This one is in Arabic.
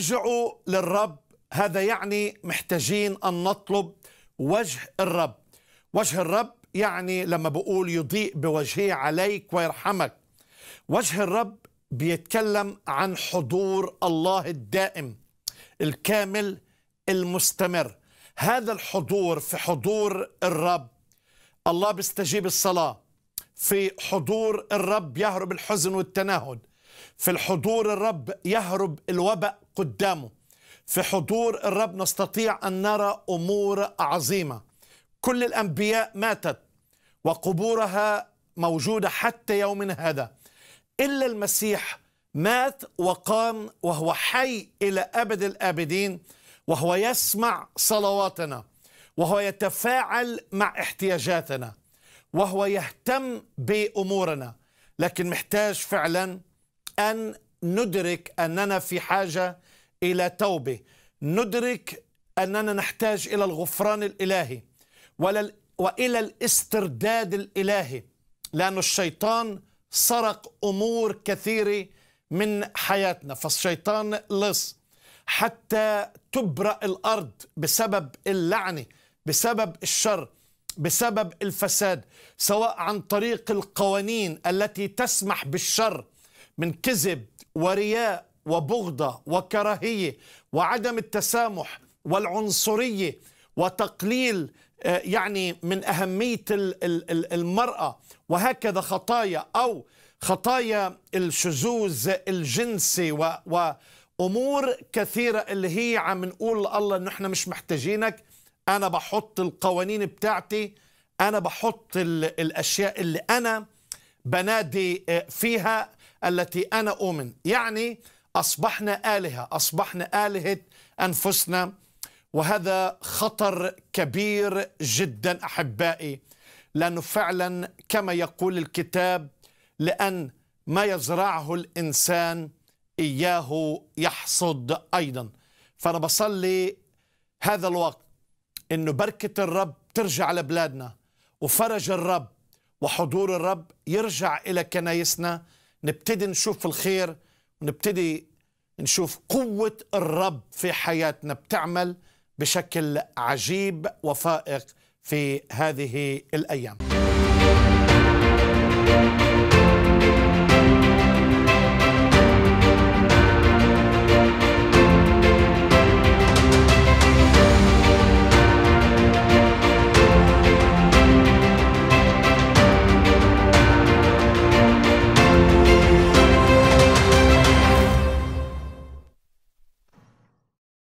ارجعوا للرب هذا يعني محتاجين أن نطلب وجه الرب وجه الرب يعني لما بقول يضيء بوجهه عليك ويرحمك وجه الرب بيتكلم عن حضور الله الدائم الكامل المستمر هذا الحضور في حضور الرب الله بيستجيب الصلاة في حضور الرب يهرب الحزن والتنهد في الحضور الرب يهرب الوباء قدامه في حضور الرب نستطيع أن نرى أمور عظيمة كل الأنبياء ماتت وقبورها موجودة حتى يومنا هذا إلا المسيح مات وقام وهو حي إلى أبد الآبدين وهو يسمع صلواتنا وهو يتفاعل مع احتياجاتنا وهو يهتم بأمورنا لكن محتاج فعلا أن ندرك أننا في حاجة إلى توبة ندرك أننا نحتاج إلى الغفران الإلهي ولا وإلى الاسترداد الإلهي لأن الشيطان سرق أمور كثيرة من حياتنا فالشيطان لص حتى تبرأ الأرض بسبب اللعنة بسبب الشر بسبب الفساد سواء عن طريق القوانين التي تسمح بالشر من كذب ورياء وبغضة وكراهية وعدم التسامح والعنصرية وتقليل آه، يعني من أهمية المرأة وهكذا خطايا أو خطايا الشذوذ الجنسي وامور كثيره اللي هي عم نقول لله انه احنا مش محتاجينك انا بحط القوانين بتاعتي انا بحط الاشياء اللي انا بنادي آه، فيها التي انا اؤمن يعني أصبحنا آلهة أصبحنا آلهة أنفسنا وهذا خطر كبير جدا أحبائي لأنه فعلا كما يقول الكتاب لأن ما يزرعه الإنسان إياه يحصد أيضا فأنا بصلي هذا الوقت أنه بركة الرب ترجع لبلادنا وفرج الرب وحضور الرب يرجع إلى كنايسنا نبتدي نشوف الخير نبتدي نشوف قوة الرب في حياتنا بتعمل بشكل عجيب وفائق في هذه الأيام